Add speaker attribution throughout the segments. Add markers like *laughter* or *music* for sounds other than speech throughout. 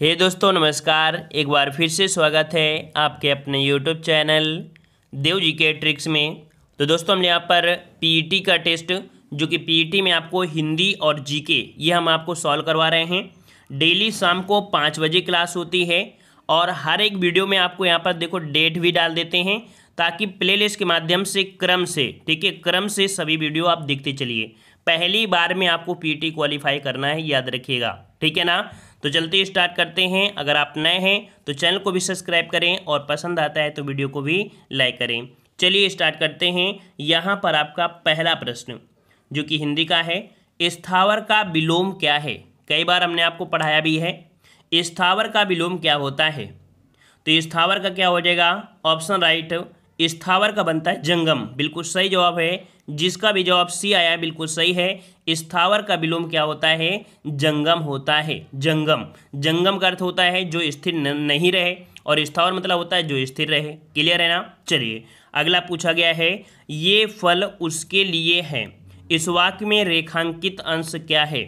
Speaker 1: हे hey दोस्तों नमस्कार एक बार फिर से स्वागत है आपके अपने यूट्यूब चैनल देव जी के ट्रिक्स में तो दोस्तों हमने यहाँ पर पीईटी e का टेस्ट जो कि पीईटी e में आपको हिंदी और जीके ये हम आपको सॉल्व करवा रहे हैं डेली शाम को पाँच बजे क्लास होती है और हर एक वीडियो में आपको यहाँ पर देखो डेट भी डाल देते हैं ताकि प्ले के माध्यम से क्रम से ठीक है क्रम से सभी वीडियो आप देखते चलिए पहली बार में आपको पी क्वालिफाई e करना है याद रखिएगा ठीक है ना तो चलते स्टार्ट करते हैं अगर आप नए हैं तो चैनल को भी सब्सक्राइब करें और पसंद आता है तो वीडियो को भी लाइक करें चलिए स्टार्ट करते हैं यहाँ पर आपका पहला प्रश्न जो कि हिंदी का है स्थावर का विलोम क्या है कई बार हमने आपको पढ़ाया भी है स्थावर का विलोम क्या होता है तो स्थावर का क्या हो जाएगा ऑप्शन राइट स्थावर का बनता है जंगम बिल्कुल सही जवाब है जिसका भी जवाब सी आया बिल्कुल सही है स्थावर का विलोम क्या होता है जंगम होता है जंगम जंगम का अर्थ होता है जो स्थिर नहीं रहे और स्थावर मतलब होता है जो स्थिर रहे क्लियर है ना चलिए अगला पूछा गया है ये फल उसके लिए है इस वाक्य में रेखांकित अंश क्या है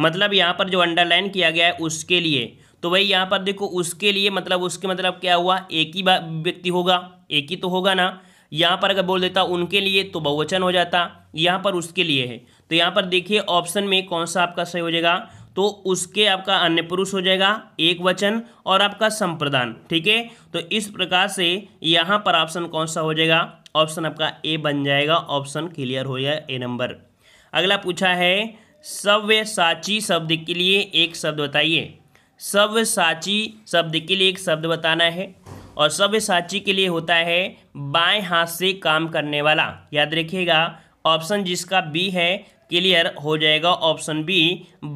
Speaker 1: मतलब यहाँ पर जो अंडरलाइन किया गया है उसके लिए तो भाई यहाँ पर देखो उसके लिए मतलब उसके मतलब क्या हुआ एक ही व्यक्ति होगा एक ही तो होगा ना यहाँ पर अगर बोल देता उनके लिए तो बहुवचन हो जाता यहाँ पर उसके लिए है तो यहाँ पर देखिए ऑप्शन में कौन सा आपका सही हो जाएगा तो उसके आपका अन्य पुरुष हो जाएगा एक वचन और आपका संप्रदान ठीक है तो इस प्रकार से यहाँ पर ऑप्शन कौन सा हो जाएगा ऑप्शन आपका ए बन जाएगा ऑप्शन क्लियर हो जाएगा ए नंबर अगला पूछा है सव्य साची शब्द के लिए एक शब्द बताइए सव्य साची शब्द के लिए एक शब्द बताना है और सव्य साची के लिए होता है बाएं हाथ से काम करने वाला याद रखिएगा ऑप्शन जिसका बी है क्लियर हो जाएगा ऑप्शन बी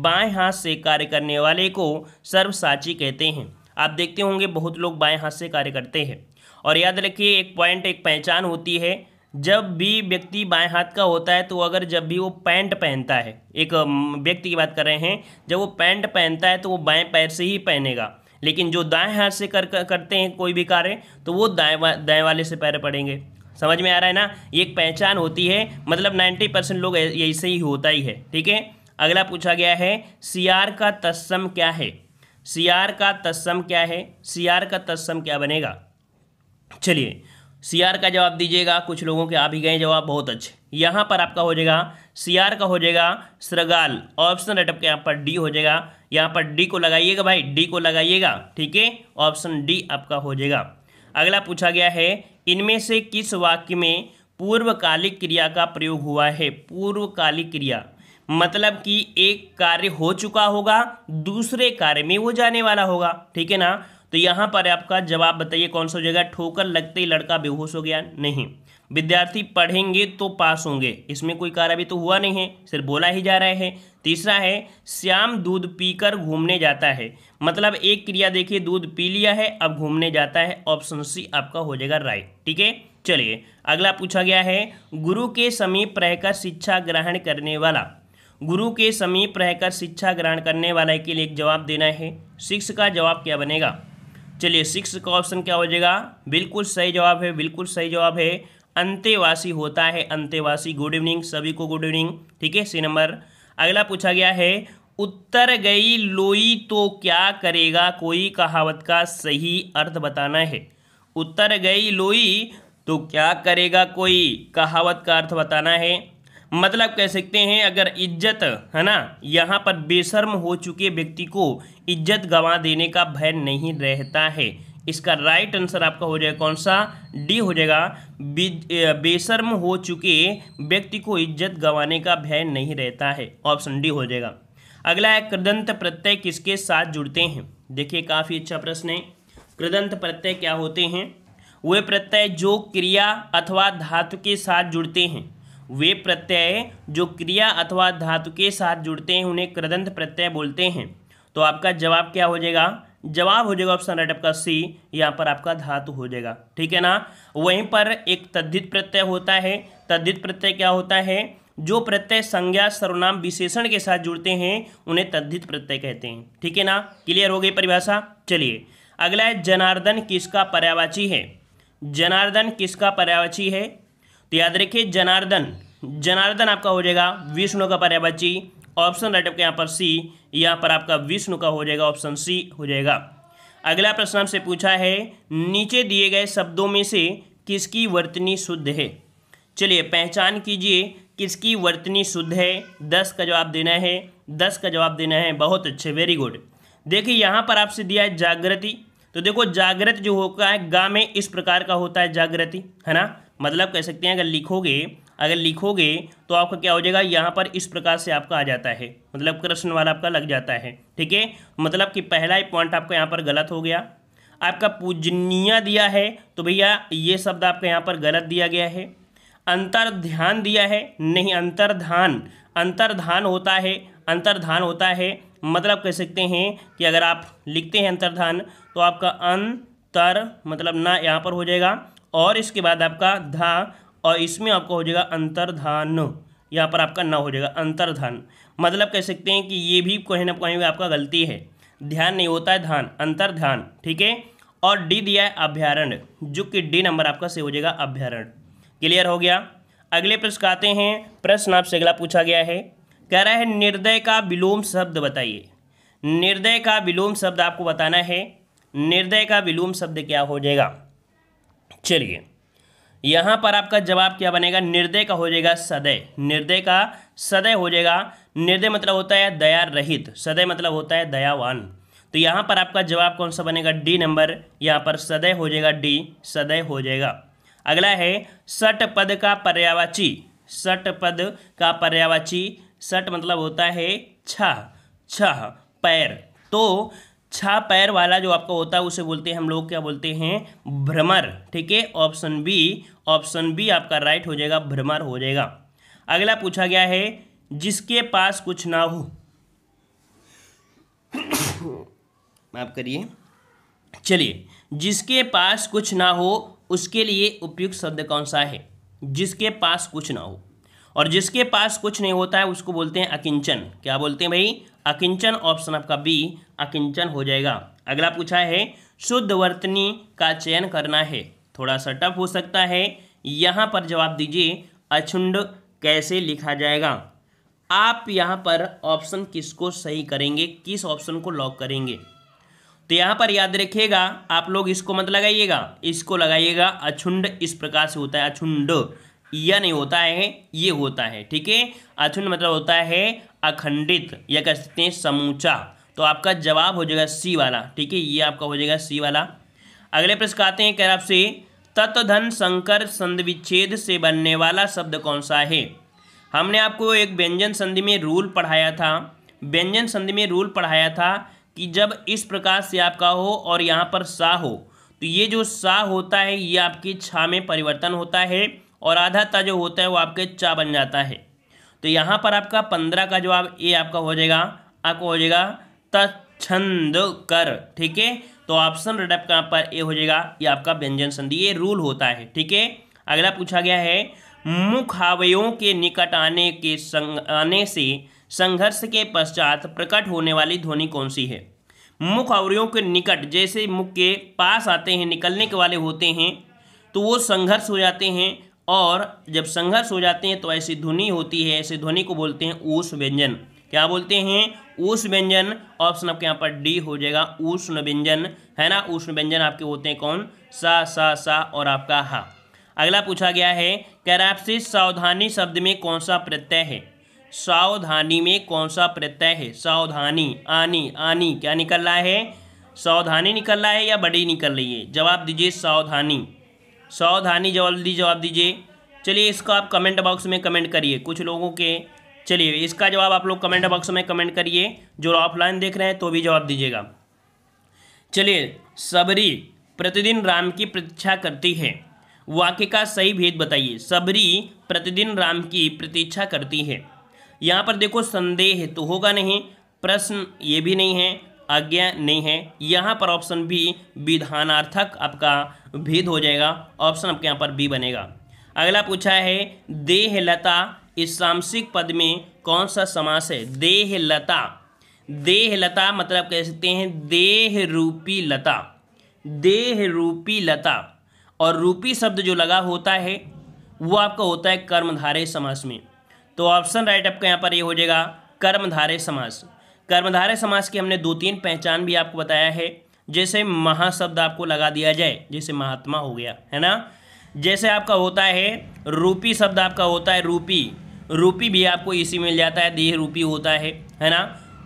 Speaker 1: बाएं हाथ से कार्य करने वाले को सर्वसाची कहते हैं आप देखते होंगे बहुत लोग बाएं हाथ से कार्य करते हैं और याद रखिए एक पॉइंट एक पहचान होती है जब भी व्यक्ति बाएं हाथ का होता है तो अगर जब भी वो पैंट पहनता है एक व्यक्ति की बात कर रहे हैं जब वो पैंट पहनता है तो वो बाएं पैर से ही पहनेगा लेकिन जो दाएं हाथ से कर, कर करते हैं कोई भी कार्य तो वो दाएं वा, दाएं वाले से पैर पड़ेंगे समझ में आ रहा है ना ये एक पहचान होती है मतलब नाइन्टी परसेंट लोग ऐसे ही होता ही है ठीक है अगला पूछा गया है सियार का तस्सम क्या है सियार का तस्सम क्या है सियार का तस्सम क्या बनेगा चलिए सी आर का जवाब दीजिएगा कुछ लोगों के आ भी गए जवाब बहुत अच्छे यहाँ पर आपका हो जाएगा सी आर का हो जाएगा श्रगाल ऑप्शन राइट आपके यहाँ पर डी हो जाएगा यहाँ पर डी को लगाइएगा भाई डी को लगाइएगा ठीक है ऑप्शन डी आपका हो जाएगा अगला पूछा गया है इनमें से किस वाक्य में पूर्वकालिक क्रिया का प्रयोग हुआ है पूर्वकालिक क्रिया मतलब कि एक कार्य हो चुका होगा दूसरे कार्य में वो जाने वाला होगा ठीक है ना तो यहाँ पर आपका जवाब बताइए कौन सा हो जाएगा ठोकर लगते ही लड़का बेहोश हो गया नहीं विद्यार्थी पढ़ेंगे तो पास होंगे इसमें कोई कार्य अभी तो हुआ नहीं है सिर्फ बोला ही जा रहा है तीसरा है श्याम दूध पीकर घूमने जाता है मतलब एक क्रिया देखिए दूध पी लिया है अब घूमने जाता है ऑप्शन सी आपका हो जाएगा राइट ठीक है चलिए अगला पूछा गया है गुरु के समीप रहकर शिक्षा ग्रहण करने वाला गुरु के समीप रहकर शिक्षा ग्रहण करने वाला के लिए एक जवाब देना है शिक्ष का जवाब क्या बनेगा चलिए सिक्स का ऑप्शन क्या हो जाएगा बिल्कुल सही जवाब है बिल्कुल सही जवाब है अंत्यवासी होता है अंत्यवासी गुड इवनिंग सभी को गुड इवनिंग ठीक है सी नंबर अगला पूछा गया है उत्तर गई लोई तो क्या करेगा कोई कहावत का सही अर्थ बताना है उत्तर गई लोई तो क्या करेगा कोई कहावत का अर्थ बताना है मतलब कह सकते हैं अगर इज्जत है ना यहाँ पर बेशर्म हो चुके व्यक्ति को इज्जत गंवा देने का भय नहीं रहता है इसका राइट आंसर आपका हो जाएगा कौन सा डी हो जाएगा बेशर्म हो चुके व्यक्ति को इज्जत गंवाने का भय नहीं रहता है ऑप्शन डी हो जाएगा अगला है कृदंत प्रत्यय किसके साथ जुड़ते हैं देखिए काफ़ी अच्छा प्रश्न है कृदंत प्रत्यय क्या होते हैं वे प्रत्यय जो क्रिया अथवा धातु के साथ जुड़ते हैं वे प्रत्यय जो क्रिया अथवा धातु के साथ जुड़ते हैं उन्हें कृदंत प्रत्यय बोलते हैं तो आपका जवाब क्या हो जाएगा जवाब हो जाएगा ऑप्शन राइट आपका सी यहाँ पर आपका धातु हो जाएगा ठीक है ना वहीं पर एक तद्धित प्रत्यय होता है तद्धित प्रत्यय क्या होता है जो प्रत्यय संज्ञा सर्वनाम विशेषण के साथ जुड़ते हैं उन्हें तद्धित प्रत्यय कहते हैं ठीक है ना क्लियर हो गई परिभाषा चलिए अगला है जनार्दन किसका पर्यावाची है जनार्दन किसका पर्यावाची है तो याद रखिए जनार्दन जनार्दन आपका हो जाएगा विष्णु का पर्यावाची ऑप्शन राइट आपका यहाँ पर सी यहाँ पर आपका विष्णु का हो जाएगा ऑप्शन सी हो जाएगा अगला प्रश्न आपसे पूछा है नीचे दिए गए शब्दों में से किसकी वर्तनी शुद्ध है चलिए पहचान कीजिए किसकी वर्तनी शुद्ध है दस का जवाब देना है दस का जवाब देना है बहुत अच्छे वेरी गुड देखिए यहाँ पर आपसे दिया है जागृति तो देखो जागृत जो होता है गा में इस प्रकार का होता है जागृति है ना मतलब कह सकते हैं अगर लिखोगे अगर लिखोगे तो आपका क्या हो जाएगा यहाँ पर इस प्रकार से आपका आ जाता है मतलब कृष्ण वाला आपका लग जाता है ठीक है मतलब कि पहला ही पॉइंट आपका यहाँ पर गलत हो गया आपका पूजनीय दिया है तो भैया ये शब्द आपका यहाँ पर गलत दिया गया है अंतर ध्यान दिया है नहीं अंतर्धान अंतर्धान होता है अंतर्धान होता है मतलब कह सकते हैं कि अगर आप लिखते हैं अंतर्धान तो आपका अंतर मतलब ना यहाँ पर हो जाएगा और इसके बाद आपका धा और इसमें आपका हो जाएगा अंतर्धान यहाँ पर आपका न हो जाएगा अंतर्धान मतलब कह सकते हैं कि ये भी कहीं ना कहीं आपका गलती है ध्यान नहीं होता है धान ध्यान ठीक है और डी दिया है अभ्यारण्य जो कि डी नंबर आपका से हो जाएगा अभ्यारण्य क्लियर हो गया अगले प्रश्न का आते हैं प्रश्न आपसे अगला पूछा गया है कह रहा है निर्दय का विलोम शब्द बताइए निर्दय का विलोम शब्द आपको बताना है निर्दय का विलोम शब्द क्या हो जाएगा चलिए यहाँ पर आपका जवाब क्या बनेगा निर्दय का हो जाएगा सदय निर्दय का सदय हो जाएगा निर्दय मतलब होता है दया रहित सदय मतलब होता है दयावान तो यहाँ पर आपका जवाब कौन सा बनेगा डी नंबर यहाँ पर सदय हो जाएगा डी सदय हो जाएगा अगला है सट पद का पर्यावाची सट पद का पर्यावाची सट मतलब होता है छह छह पैर तो छा अच्छा पैर वाला जो आपका होता है उसे बोलते हैं हम लोग क्या बोलते हैं भ्रमर ठीक है ऑप्शन बी ऑप्शन बी आपका राइट हो जाएगा भ्रमर हो जाएगा अगला पूछा गया है जिसके पास कुछ ना हो माफ करिए चलिए जिसके पास कुछ ना हो उसके लिए उपयुक्त शब्द कौन सा है जिसके पास कुछ ना हो और जिसके पास कुछ नहीं होता है उसको बोलते हैं अकिंचन क्या बोलते हैं भाई अकिंचन ऑप्शन आपका बी अकिंचन हो जाएगा अगला पूछा है शुद्ध वर्तनी का चयन करना है थोड़ा सा टफ हो सकता है यहाँ पर जवाब दीजिए अछुंड कैसे लिखा जाएगा आप यहाँ पर ऑप्शन किसको सही करेंगे किस ऑप्शन को लॉक करेंगे तो यहाँ पर याद रखिएगा आप लोग इसको मत लगाइएगा इसको लगाइएगा अछुंड इस प्रकार से होता है अछुंड यह नहीं होता है ये होता है ठीक है अथुन मतलब होता है अखंडित या कह सकते हैं समूचा तो आपका जवाब हो जाएगा सी वाला ठीक है ये आपका हो जाएगा सी वाला अगले प्रश्न आते हैं कह आपसे तत्धन संकर संधि विच्छेद से बनने वाला शब्द कौन सा है हमने आपको एक व्यंजन संधि में रूल पढ़ाया था व्यंजन संधि में रूल पढ़ाया था कि जब इस प्रकार से आपका हो और यहाँ पर सा हो तो ये जो सा होता है ये आपकी छा में परिवर्तन होता है और आधा ता जो होता है वो आपके चा बन जाता है तो यहाँ पर आपका पंद्रह का जवाब ए आपका हो जाएगा आपको हो जाएगा त छंद कर ठीक है तो ऑप्शन रेड आपका पर ए हो जाएगा ये आपका व्यंजन संधि ये रूल होता है ठीक है अगला पूछा गया है मुखावयों के निकट आने के संग आने से संघर्ष के पश्चात प्रकट होने वाली ध्वनि कौन सी है मुखावयों के निकट जैसे मुख के पास आते हैं निकलने के वाले होते हैं तो वो संघर्ष हो जाते हैं और जब संघर्ष हो जाते हैं तो ऐसी ध्वनि होती है ऐसी ध्वनि को बोलते हैं ऊष व्यंजन क्या बोलते हैं ऊष्ण व्यंजन ऑप्शन आपके यहाँ पर डी हो जाएगा ऊष्ण व्यंजन है ना ऊष्ण व्यंजन आपके होते हैं कौन सा सा सा और आपका हा अगला पूछा गया है कैराप्सिस सावधानी शब्द में कौन सा प्रत्यय है सावधानी में कौन सा प्रत्यय है सावधानी आनी आनी क्या निकल रहा है सावधानी निकल रहा है या बड़ी निकल रही है जवाब दीजिए सावधानी सावधानी जल्दी जवाब दीजिए चलिए इसका आप कमेंट बॉक्स में कमेंट करिए कुछ लोगों के चलिए इसका जवाब आप लोग कमेंट बॉक्स में कमेंट करिए जो ऑफलाइन देख रहे हैं तो भी जवाब दीजिएगा चलिए सबरी प्रतिदिन राम की प्रतीक्षा करती है वाक्य का सही भेद बताइए सबरी प्रतिदिन राम की प्रतीक्षा करती है यहाँ पर देखो संदेह तो होगा नहीं प्रश्न ये भी नहीं है आज्ञा नहीं है यहाँ पर ऑप्शन भी विधानार्थक आपका भेद हो जाएगा ऑप्शन आपके यहाँ पर बी बनेगा अगला पूछा है देह लता इस सामसिक पद में कौन सा समास है देह लता देह लता मतलब कह सकते हैं देह रूपी लता देह रूपी लता और रूपी शब्द जो लगा होता है वो आपका होता है कर्मधारे समास में तो ऑप्शन राइट आपका यहाँ पर ये यह हो जाएगा कर्मधारे समास कर्मधारे समास की हमने दो तीन पहचान भी आपको बताया है जैसे महाशब्द आपको लगा दिया जाए जैसे महात्मा हो गया है ना जैसे आपका होता है रूपी शब्द आपका होता है रूपी रूपी भी आपको इसी मिल जाता है देह रूपी होता है है ना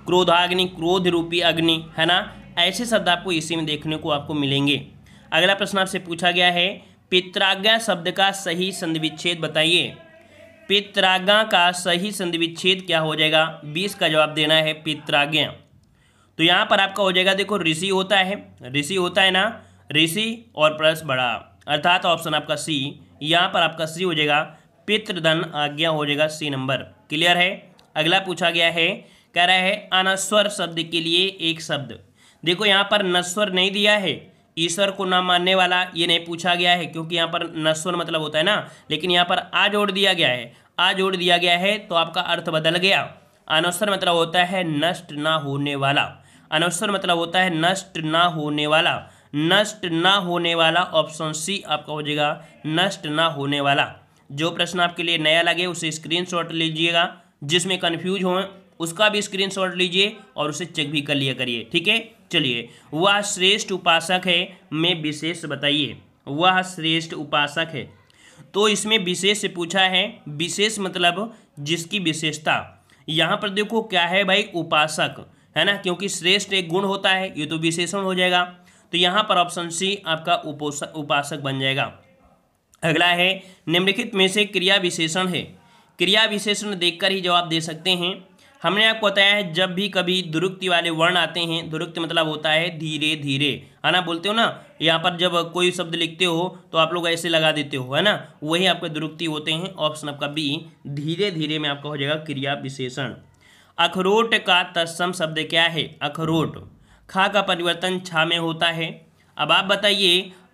Speaker 1: क्रोधाग्नि क्रोध रूपी अग्नि है ना ऐसे शब्द आपको इसी में देखने को आपको मिलेंगे अगला प्रश्न आपसे पूछा गया है पित्राज्ञा शब्द का सही संधिविच्छेद बताइए पित्राज्ञा का सही संधिविच्छेद क्या हो जाएगा बीस का जवाब देना है पित्राज्ञा तो यहाँ पर आपका हो जाएगा देखो ऋषि होता है ऋषि होता है ना ऋषि और प्लस बड़ा अर्थात ऑप्शन आपका सी यहाँ पर आपका सी हो जाएगा पितृधन आज्ञा हो जाएगा सी नंबर क्लियर है अगला पूछा गया है कह रहा है अनस्वर शब्द के लिए एक शब्द देखो यहाँ पर नस्वर नहीं दिया है ईश्वर को ना मानने वाला ये नहीं पूछा गया है क्योंकि यहाँ पर नस्वर मतलब होता है ना लेकिन यहाँ पर आ जोड़ दिया गया है आ जोड़ दिया गया है तो आपका अर्थ बदल गया अनस्वर मतलब होता है नष्ट ना होने वाला अनवसर मतलब होता है नष्ट ना होने वाला नष्ट ना होने वाला ऑप्शन सी आपका हो जाएगा नष्ट ना होने वाला जो प्रश्न आपके लिए नया लगे उसे स्क्रीनशॉट लीजिएगा जिसमें कन्फ्यूज हो उसका भी स्क्रीनशॉट लीजिए और उसे चेक भी कर लिया करिए ठीक है चलिए वह श्रेष्ठ उपासक है मैं विशेष बताइए वह श्रेष्ठ उपासक है तो इसमें विशेष से पूछा है विशेष मतलब जिसकी विशेषता यहाँ पर देखो क्या है भाई उपासक है ना क्योंकि श्रेष्ठ एक गुण होता है ये तो विशेषण हो जाएगा तो यहाँ पर ऑप्शन सी आपका उपासक बन जाएगा अगला है निम्नलिखित में से क्रिया विशेषण है क्रिया विशेषण देखकर ही जवाब दे सकते हैं हमने आपको बताया है जब भी कभी दुरुक्ति वाले वर्ण आते हैं दुरुक्ति मतलब होता है धीरे धीरे है ना बोलते हो ना यहाँ पर जब कोई शब्द लिखते हो तो आप लोग ऐसे लगा देते हो है ना वही आपके दुरुक्ति होते हैं ऑप्शन आपका बी धीरे धीरे में आपका हो जाएगा क्रिया विशेषण अखरोट का तत्सम शब्द क्या है अखरोट खा का परिवर्तन छा में होता है अब आप बताइए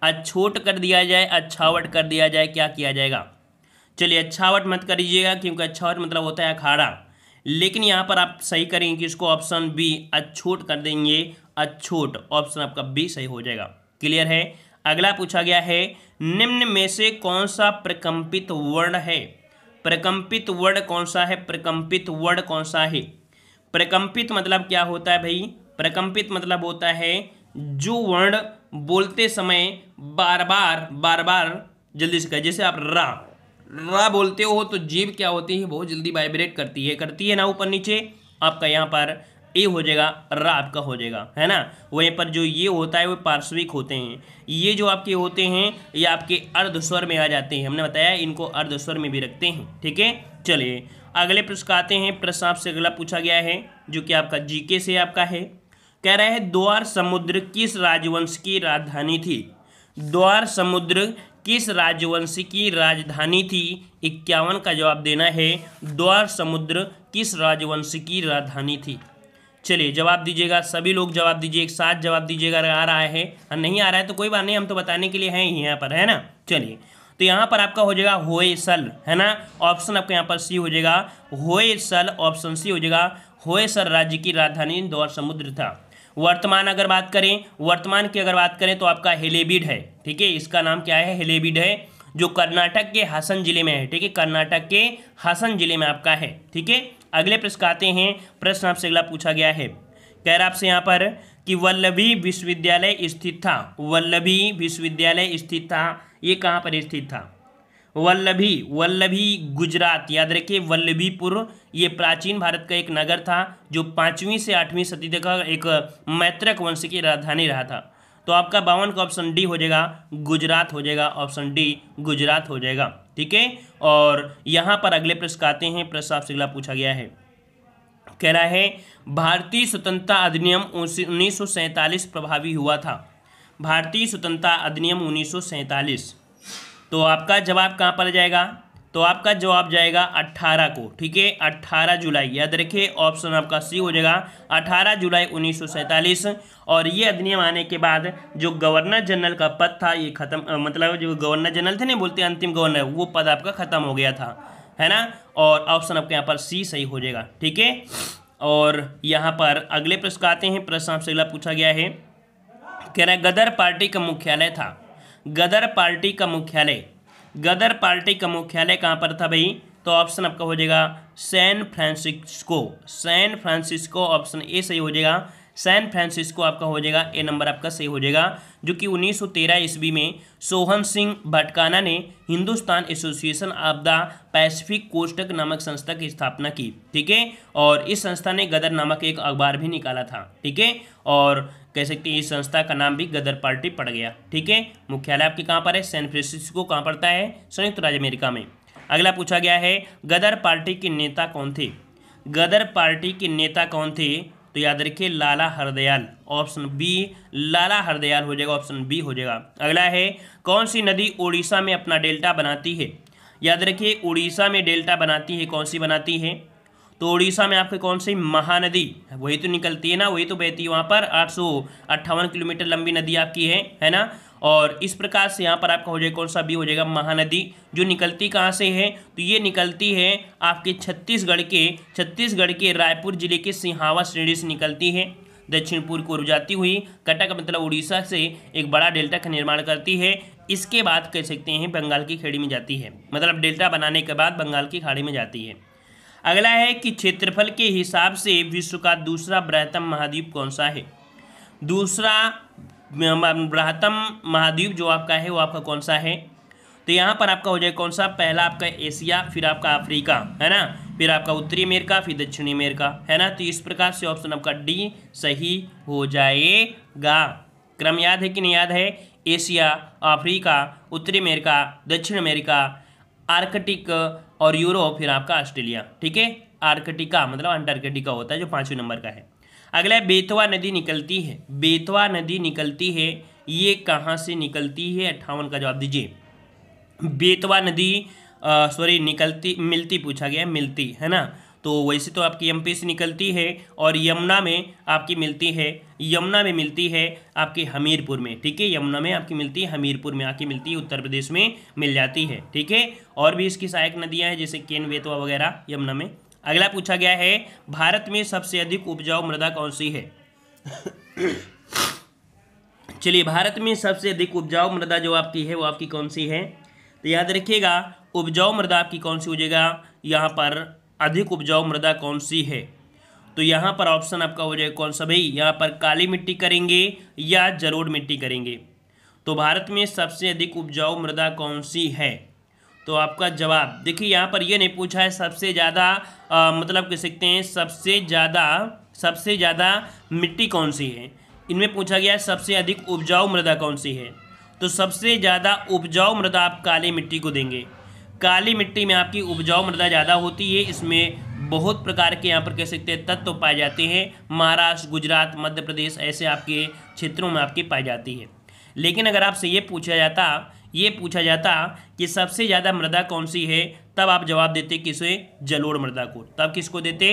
Speaker 1: अछोट कर दिया जाए अच्छावट कर दिया जाए क्या किया जाएगा चलिए अच्छावट मत करिएगा क्योंकि अच्छावट मतलब होता है अखाड़ा लेकिन यहाँ पर आप सही करेंगे कि इसको ऑप्शन बी अछोट कर देंगे अच्छोट ऑप्शन आपका बी सही हो जाएगा क्लियर है अगला पूछा गया है निम्न में से कौन सा प्रकंपित वर्ण है प्रकंपित वर्ड कौन सा है प्रकम्पित वर्ड कौन सा है प्रकम्पित मतलब क्या होता है भाई प्रकंपित मतलब होता है जो वर्ण बोलते समय बार बार बार बार जल्दी से कह जैसे आप रा रा बोलते हो तो जीभ क्या होती है बहुत जल्दी वाइब्रेट करती है करती है ना ऊपर नीचे आपका यहाँ पर ए हो जाएगा रा आपका हो जाएगा है ना वहीं पर जो ये होता है वो पार्श्विक होते हैं ये जो आपके होते हैं ये आपके अर्धस्वर में आ जाते हैं हमने बताया इनको अर्धस्वर में भी रखते हैं ठीक है चलिए अगले प्रश्न आते हैं प्रश्न आपसे अगला पूछा गया है जो कि आपका जीके से आपका है कह रहा है द्वार समुद्र किस राजवंश की राजधानी थी द्वार समुद्र किस राजवंश की राजधानी थी इक्यावन का जवाब देना है द्वार समुद्र किस राजवंश की राजधानी थी चलिए जवाब दीजिएगा सभी लोग जवाब दीजिए एक साथ जवाब दीजिएगा अगर आ रहा है और नहीं आ रहा है तो कोई बात नहीं हम तो बताने के लिए हैं ही यहाँ पर है ना चलिए तो यहाँ पर आपका हो जाएगा होए सल है ना ऑप्शन आपका यहाँ पर सी हो जाएगा होए सल ऑप्शन सी हो जाएगा होए सल राज्य की राजधानी इंदौर समुद्र था वर्तमान अगर बात करें वर्तमान की अगर बात करें तो आपका हेलेबिड है ठीक है इसका नाम क्या है हेलेबिड है जो कर्नाटक के हसन जिले में है ठीक है कर्नाटक के हसन जिले में आपका है ठीक है अगले प्रश्न आते हैं प्रश्न आपसे अगला पूछा गया है कह रहा आपसे यहाँ पर कि वल्लभी विश्वविद्यालय स्थित था वल्लभी विश्वविद्यालय स्थित था ये कहाँ पर स्थित था वल्लभी वल्लभी गुजरात याद रखिए वल्लभीपुर ये प्राचीन भारत का एक नगर था जो पाँचवीं से आठवीं सदी तक का एक मैत्रक वंश की राजधानी रहा था तो आपका बावन का ऑप्शन डी हो जाएगा गुजरात हो जाएगा ऑप्शन डी गुजरात हो जाएगा ठीक है और यहाँ पर अगले प्रश्न आते हैं प्रश्न आपसे अगला पूछा गया है कह रहा है भारतीय स्वतंत्रता अधिनियम उन्नीस प्रभावी हुआ था भारतीय स्वतंत्रता अधिनियम उन्नीस तो आपका जवाब कहाँ पर जाएगा तो आपका जवाब जाएगा 18 को ठीक है 18 जुलाई याद रखिए ऑप्शन आपका सी हो जाएगा 18 जुलाई उन्नीस और ये अधिनियम आने के बाद जो गवर्नर जनरल का पद था ये खत्म मतलब जो गवर्नर जनरल थे ना बोलते अंतिम गवर्नर वो पद आपका खत्म हो गया था है ना और ऑप्शन आपके यहाँ पर सी सही हो जाएगा ठीक है और यहाँ पर अगले प्रश्न आते हैं प्रश्न आपसे अगला पूछा गया है कह रहे गदर पार्टी का मुख्यालय था गदर पार्टी का मुख्यालय गदर पार्टी का मुख्यालय कहाँ पर था भाई तो ऑप्शन आपका हो जाएगा San Francisco San Francisco option A सही हो जाएगा सैन फ्रांसिस्को आपका हो जाएगा ए नंबर आपका सही हो जाएगा जो कि 1913 ईस्वी में सोहन सिंह भटकाना ने Hindustan association of the Pacific कोष्टक नामक संस्था की स्थापना की ठीक है और इस संस्था ने गदर नामक एक अखबार भी निकाला था ठीक है और कह सकते हैं इस संस्था का नाम भी गदर पार्टी पड़ गया ठीक है मुख्यालय आपके कहाँ पर है सैन फ्रांसिस्को कहाँ पड़ता है संयुक्त राज्य अमेरिका में अगला पूछा गया है गदर पार्टी के नेता कौन थे गदर पार्टी के नेता कौन थे तो याद रखिए लाला हरदयाल ऑप्शन बी लाला हरदयाल हो जाएगा ऑप्शन बी हो जाएगा अगला है कौन सी नदी उड़ीसा में अपना डेल्टा बनाती है याद रखिए उड़ीसा में डेल्टा बनाती है कौन सी बनाती है तो उड़ीसा में आपके कौन सी महानदी वही तो निकलती है ना वही तो बहती है वहाँ पर आठ किलोमीटर लंबी नदी आपकी है है ना और इस प्रकार से यहाँ पर आपका हो जाएगा कौन सा भी हो जाएगा महानदी जो निकलती कहाँ से है तो ये निकलती है आपके छत्तीसगढ़ के छत्तीसगढ़ के रायपुर जिले के सिंहावा श्रेणी से निकलती है दक्षिण पूर्व को रुझाती हुई कटक मतलब उड़ीसा से एक बड़ा डेल्टा का निर्माण करती है इसके बाद कह सकते हैं बंगाल की खाड़ी में जाती है मतलब डेल्टा बनाने के बाद बंगाल की खाड़ी में जाती है अगला है कि क्षेत्रफल के हिसाब से विश्व का दूसरा बृहतम महाद्वीप कौन सा है दूसरा बृहतम महाद्वीप जो आपका है वो आपका कौन सा है तो यहाँ पर आपका हो जाए कौन सा पहला आपका एशिया फिर आपका अफ्रीका है ना फिर आपका उत्तरी अमेरिका फिर दक्षिणी अमेरिका है ना तो इस प्रकार से ऑप्शन आपका डी सही हो जाएगा क्रम याद है कि नहीं याद है एशिया अफ्रीका उत्तरी अमेरिका दक्षिण अमेरिका आर्कटिक और यूरो फिर आपका ऑस्ट्रेलिया ठीक है आर्कटिका मतलब अंटार्कटिका होता है जो पाँचवें नंबर का है अगला है बेतवा नदी निकलती है बेतवा नदी निकलती है ये कहाँ से निकलती है अट्ठावन का जवाब दीजिए बेतवा नदी सॉरी निकलती मिलती पूछा गया मिलती है ना तो वैसे तो आपकी एम निकलती है और यमुना में आपकी मिलती है यमुना में मिलती है आपके हमीरपुर में ठीक है यमुना में आपकी मिलती है हमीरपुर में आके मिलती है उत्तर प्रदेश में मिल जाती है ठीक है और भी इसकी सहायक नदियाँ हैं जैसे केन वेतवा वगैरह यमुना में अगला पूछा गया है भारत में सबसे अधिक उपजाऊ मृदा कौन सी है *coughs* चलिए भारत में सबसे अधिक उपजाऊ मृदा जो आपकी है वो आपकी कौन सी है तो याद तो रखिएगा उपजाऊ मृदा आपकी कौन सी हो जाएगा यहाँ पर अधिक उपजाऊ मृदा कौन सी है तो यहाँ पर ऑप्शन आपका हो जाएगा कौन सा भाई यहाँ पर काली मिट्टी करेंगे या जरोड़ मिट्टी करेंगे तो भारत में सबसे अधिक उपजाऊ मृदा कौन सी है तो आपका जवाब देखिए यहाँ पर ये नहीं पूछा है सबसे ज़्यादा मतलब कह सकते हैं सबसे ज़्यादा सबसे ज़्यादा मिट्टी कौन सी है इनमें पूछा गया है सबसे अधिक उपजाऊ मृदा कौन सी है तो सबसे ज़्यादा उपजाऊ मृदा आप काली मिट्टी को देंगे काली मिट्टी में आपकी उपजाऊ मृदा ज़्यादा होती है इसमें बहुत प्रकार के यहाँ पर कह सकते हैं तत्व पाए जाते हैं महाराष्ट्र गुजरात मध्य प्रदेश ऐसे आपके क्षेत्रों में आपकी पाई जाती है लेकिन अगर आपसे ये पूछा जाता ये पूछा जाता कि सबसे ज़्यादा मृदा कौन सी है तब आप जवाब देते किसे जलोड़ मृदा को तब किसको देते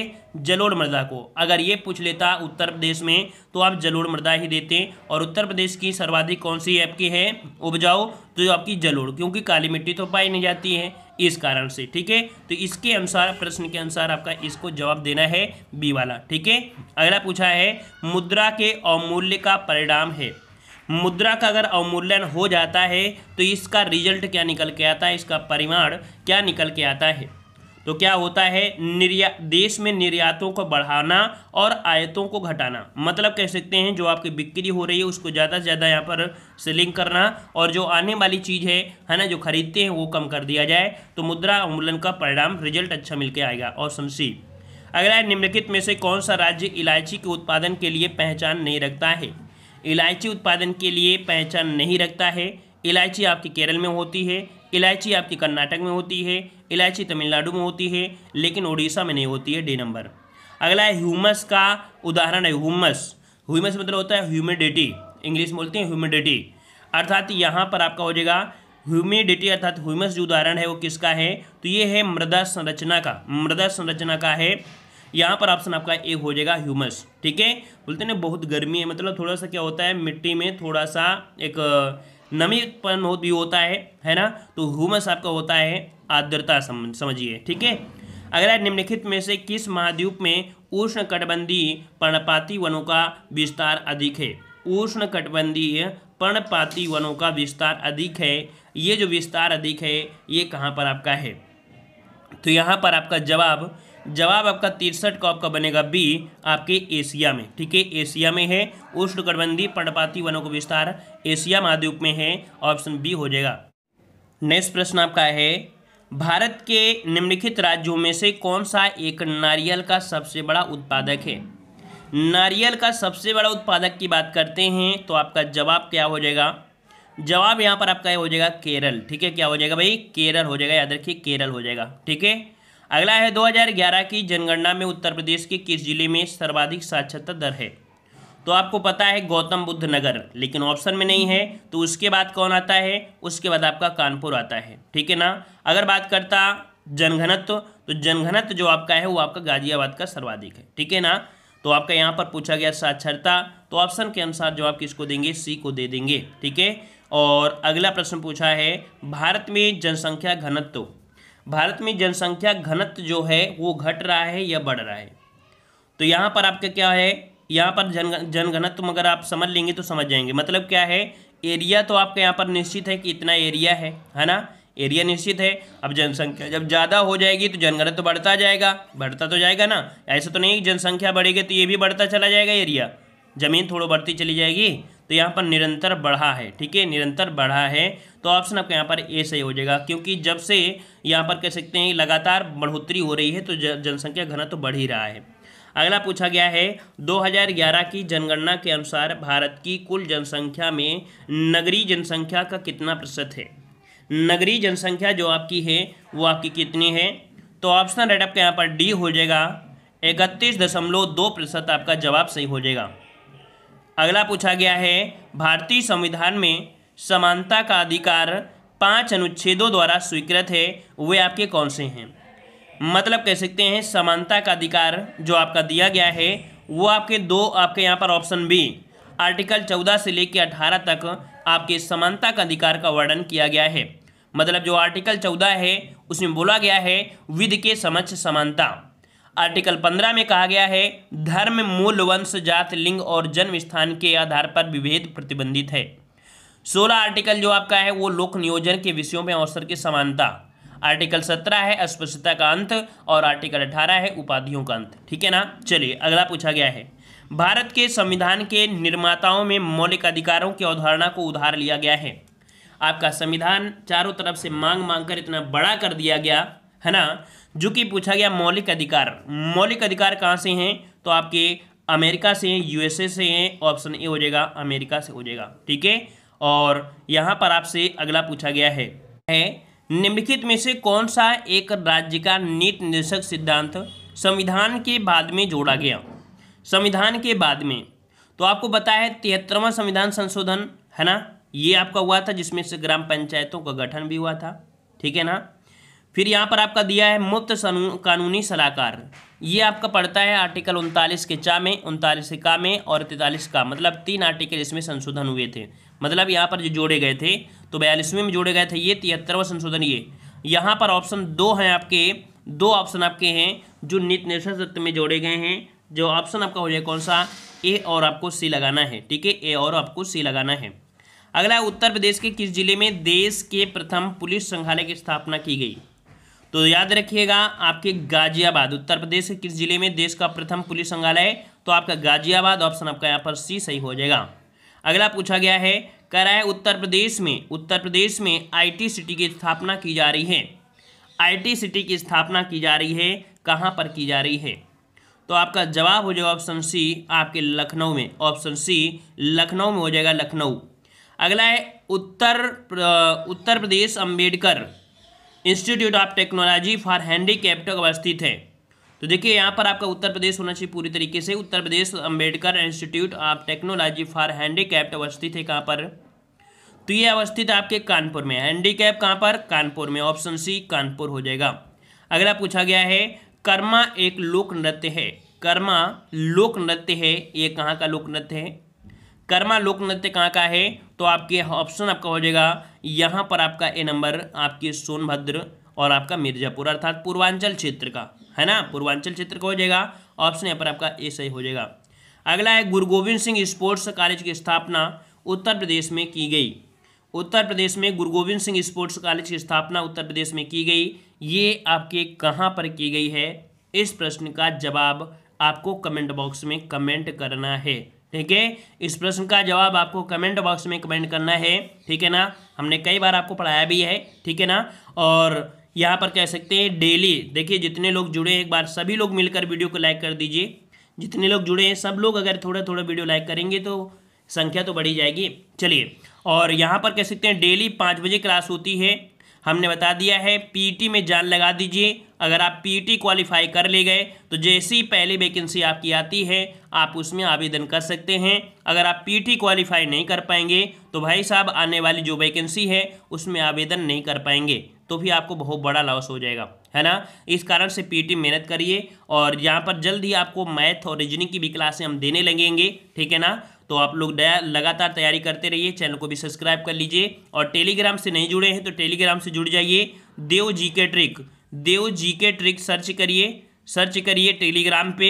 Speaker 1: जलोड़ मृदा को अगर ये पूछ लेता उत्तर प्रदेश में तो आप जलोड़ मृदा ही देते और उत्तर प्रदेश की सर्वाधिक कौन सी आपकी है उपजाऊ तो आपकी जलोड़ क्योंकि काली मिट्टी तो पाई नहीं जाती है इस कारण से ठीक है तो इसके अनुसार प्रश्न के अनुसार आपका इसको जवाब देना है बी वाला ठीक है अगला पूछा है मुद्रा के अवमूल्य का परिणाम है मुद्रा का अगर अवमूल्यन हो जाता है तो इसका रिजल्ट क्या निकल के आता है इसका परिमाण क्या निकल के आता है तो क्या होता है निर्या देश में निर्यातों को बढ़ाना और आयतों को घटाना मतलब कह सकते हैं जो आपकी बिक्री हो रही है उसको ज़्यादा से ज़्यादा यहाँ पर सेलिंग करना और जो आने वाली चीज़ है है ना जो खरीदते हैं वो कम कर दिया जाए तो मुद्रा अवमूलन का परिणाम रिजल्ट अच्छा मिल के आएगा ऑप्शन सी अगला निम्नलिखित में से कौन सा राज्य इलायची के उत्पादन के लिए पहचान नहीं रखता है इलायची उत्पादन के लिए पहचान नहीं रखता है इलायची आपकी केरल में होती है इलायची आपकी कर्नाटक में होती है इलायची तमिलनाडु में होती है लेकिन उड़ीसा में नहीं होती है डे नंबर अगला है ह्यूमस का उदाहरण है ह्यूमस ह्यूमस मतलब होता है ह्यूमिडिटी इंग्लिश में बोलते हैं ह्यूमिडिटी अर्थात यहाँ पर आपका हो जाएगा ह्यूमिडिटी अर्थात ह्यूमस जो उदाहरण है वो किसका है तो ये है मृदा संरचना का मृदा संरचना का है यहाँ पर ऑप्शन आपका ए हो जाएगा ह्यूमस ठीक है बोलते ना बहुत गर्मी है मतलब थोड़ा सा क्या होता है मिट्टी में थोड़ा सा एक नमीपन हो भी होता है है ना तो हुमस आपका होता है आर्द्रता समझिए ठीक है अगला निम्नलिखित में से किस महाद्वीप में उष्ण कटबंधी पर्णपाती वनों का विस्तार अधिक है उष्ण कटबंधीय पर्णपाती वनों का विस्तार अधिक है ये जो विस्तार अधिक है ये कहाँ पर आपका है तो यहाँ पर आपका जवाब जवाब आपका तिरसठ का आपका बनेगा बी आपके एशिया में ठीक है एशिया में है उष्णकटबंधी पर्णपाती वनों का विस्तार एशिया महाद्वीप में है ऑप्शन बी हो जाएगा नेक्स्ट प्रश्न आपका है भारत के निम्नलिखित राज्यों में से कौन सा एक नारियल का सबसे बड़ा उत्पादक है नारियल का सबसे बड़ा उत्पादक की बात करते हैं तो आपका जवाब क्या हो जाएगा जवाब यहाँ पर आपका हो जाएगा केरल ठीक है क्या हो जाएगा भाई केरल हो जाएगा याद रखिए केरल हो जाएगा ठीक है अगला है 2011 की जनगणना में उत्तर प्रदेश के किस जिले में सर्वाधिक साक्षरता दर है तो आपको पता है गौतम बुद्ध नगर लेकिन ऑप्शन में नहीं है तो उसके बाद कौन आता है उसके बाद आपका कानपुर आता है ठीक है ना अगर बात करता जनघनत्व तो जनघनत्व जो आपका है वो आपका गाजियाबाद का सर्वाधिक है ठीक है ना तो आपका यहाँ पर पूछा गया साक्षरता तो ऑप्शन के अनुसार जवाब किसको देंगे सी को दे देंगे ठीक है और अगला प्रश्न पूछा है भारत में जनसंख्या घनत्व भारत में जनसंख्या घनत्व जो है वो घट रहा है या बढ़ रहा है तो यहाँ पर आपका क्या है यहाँ पर जन जनघनत्व अगर आप समझ लेंगे तो समझ जाएंगे मतलब क्या है एरिया तो आपका यहाँ पर निश्चित है कि इतना एरिया है है ना एरिया निश्चित है अब जनसंख्या जब ज़्यादा हो जाएगी तो जनघनत्व तो बढ़ता जाएगा बढ़ता तो जाएगा ना ऐसा तो नहीं जनसंख्या बढ़ेगी तो ये भी बढ़ता चला जाएगा एरिया ज़मीन थोड़ा बढ़ती चली जाएगी तो यहाँ पर निरंतर बढ़ा है ठीक है निरंतर बढ़ा है तो ऑप्शन आपका यहाँ पर ए सही हो जाएगा क्योंकि जब से यहाँ पर कह सकते हैं लगातार बढ़ोतरी हो रही है तो जनसंख्या घना तो बढ़ ही रहा है अगला पूछा गया है 2011 की जनगणना के अनुसार भारत की कुल जनसंख्या में नगरीय जनसंख्या का कितना प्रतिशत है नगरीय जनसंख्या जो आपकी है वो आपकी कितनी है तो ऑप्शन रेड आपका यहाँ पर डी हो जाएगा इकतीस दशमलव दो प्रतिशत आपका जवाब सही हो जाएगा अगला पूछा गया है भारतीय संविधान में समानता का अधिकार पांच अनुच्छेदों द्वारा स्वीकृत है वे आपके कौन से हैं मतलब कह सकते हैं समानता का अधिकार जो आपका दिया गया है वो आपके दो आपके यहाँ पर ऑप्शन बी आर्टिकल चौदह से लेकर अठारह तक आपके समानता का अधिकार का वर्णन किया गया है मतलब जो आर्टिकल चौदह है उसमें बोला गया है विध के समक्ष समानता आर्टिकल 15 में कहा गया है धर्म मूल वंश जात लिंग और जन्म स्थान के आधार पर विभेद प्रतिबंधित है 16 आर्टिकल जो आपका है वो लोक नियोजन के विषयों में अवसर की समानता आर्टिकल 17 है अस्पष्टता का अंत और आर्टिकल 18 है उपाधियों का अंत ठीक है ना चलिए अगला पूछा गया है भारत के संविधान के निर्माताओं में मौलिक अधिकारों की अवधारणा को उधार लिया गया है आपका संविधान चारों तरफ से मांग मांग कर इतना बड़ा कर दिया गया है ना जो कि पूछा गया मौलिक अधिकार मौलिक अधिकार कहाँ से हैं तो आपके अमेरिका से हैं यूएसए से हैं ऑप्शन ए हो जाएगा अमेरिका से हो जाएगा ठीक है और यहाँ पर आपसे अगला पूछा गया है है निम्नलिखित में से कौन सा एक राज्य का नीट निर्देशक सिद्धांत संविधान के बाद में जोड़ा गया संविधान के बाद में तो आपको बताया है तिहत्तरवां संविधान संशोधन है ना ये आपका हुआ था जिसमें से ग्राम पंचायतों का गठन भी हुआ था ठीक है ना फिर यहाँ पर आपका दिया है मुफ्त कानूनी सलाहकार ये आपका पड़ता है आर्टिकल उनतालीस के चा में उनतालीस का में और तैतालीस का मतलब तीन आर्टिकल इसमें संशोधन हुए थे मतलब यहाँ पर जो जोड़े गए थे तो बयालीसवें में जोड़े गए थे ये तिहत्तरवा संशोधन ये यहाँ पर ऑप्शन दो हैं आपके दो ऑप्शन आपके हैं जो नित निर्षण सत्य में जोड़े गए हैं जो ऑप्शन आपका हो जाए कौन सा ए और आपको सी लगाना है ठीक है ए और आपको सी लगाना है अगला उत्तर प्रदेश के किस जिले में देश के प्रथम पुलिस संग्रहालय की स्थापना की गई तो याद रखिएगा आपके गाजियाबाद उत्तर प्रदेश के किस जिले में देश का प्रथम पुलिस संग्रहालय तो आपका गाजियाबाद ऑप्शन आपका यहाँ पर सी सही हो जाएगा अगला पूछा गया है कह रहा है उत्तर प्रदेश में उत्तर प्रदेश में आईटी सिटी की स्थापना की जा रही है आईटी सिटी की स्थापना की जा रही है कहाँ पर की जा रही है तो आपका जवाब हो जाएगा ऑप्शन सी आपके लखनऊ में ऑप्शन सी लखनऊ में हो जाएगा लखनऊ अगला है Uttar Uttar Pradesh Ambedkar institute of technology for handy अवस्थित है तो देखिए यहाँ पर आपका उत्तर प्रदेश होना चाहिए पूरी तरीके से Uttar Pradesh Ambedkar institute of technology for handicapped अवस्थित है कहाँ पर तो ये अवस्थित आपके कानपुर में हैंडी कैप कहाँ पर कानपुर में ऑप्शन सी कानपुर हो जाएगा अगला पूछा गया है कर्मा एक लोक नृत्य है कर्मा लोक नृत्य है ये कहाँ का लोक नृत्य है कर्मा लोक नृत्य कहाँ का है तो आपके ऑप्शन आपका हो जाएगा यहाँ पर आपका ए नंबर आपके सोनभद्र और आपका मिर्जापुर अर्थात पूर्वांचल क्षेत्र का है ना पूर्वांचल क्षेत्र का हो जाएगा ऑप्शन यहाँ पर आपका ए सही हो जाएगा अगला है गुरु गोविंद सिंह स्पोर्ट्स कॉलेज की स्थापना उत्तर प्रदेश में की गई उत्तर प्रदेश में गुरु गोविंद सिंह स्पोर्ट्स कॉलेज की स्थापना उत्तर प्रदेश में की गई ये आपके कहाँ पर की गई है इस प्रश्न का जवाब आपको कमेंट बॉक्स में कमेंट करना है ठीक है इस प्रश्न का जवाब आपको कमेंट बॉक्स में कमेंट करना है ठीक है ना हमने कई बार आपको पढ़ाया भी है ठीक है ना और यहाँ पर कह सकते हैं डेली देखिए जितने लोग जुड़े एक बार सभी लोग मिलकर वीडियो को लाइक कर दीजिए जितने लोग जुड़े हैं सब लोग अगर थोड़ा थोड़ा वीडियो लाइक करेंगे तो संख्या तो बढ़ी जाएगी चलिए और यहाँ पर कह सकते हैं डेली पाँच बजे क्लास होती है हमने बता दिया है पीटी e में जान लगा दीजिए अगर आप पीटी क्वालिफाई e कर ले गए तो जैसी पहली वैकेंसी आपकी आती है आप उसमें आवेदन कर सकते हैं अगर आप पीटी क्वालिफाई e नहीं कर पाएंगे तो भाई साहब आने वाली जो वैकेंसी है उसमें आवेदन नहीं कर पाएंगे तो भी आपको बहुत बड़ा लॉस हो जाएगा है ना इस कारण से पीटी मेहनत करिए और यहाँ पर जल्द ही आपको मैथ और रीजनिंग की भी क्लासें हम देने लगेंगे ठीक है ना तो आप लोग लगातार तैयारी करते रहिए चैनल को भी सब्सक्राइब कर लीजिए और टेलीग्राम से नहीं जुड़े हैं तो टेलीग्राम से जुड़ जाइए देव जी के ट्रिक देव जी के ट्रिक सर्च करिए सर्च करिए टेलीग्राम पे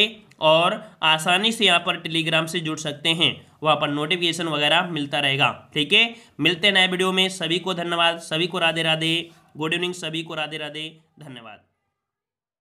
Speaker 1: और आसानी से यहाँ पर टेलीग्राम से जुड़ सकते हैं वहाँ पर नोटिफिकेशन वगैरह मिलता रहेगा ठीक है मिलते नए वीडियो में सभी को धन्यवाद सभी को राधे राधे गुड इवनिंग सभी को राधे राधे धन्यवाद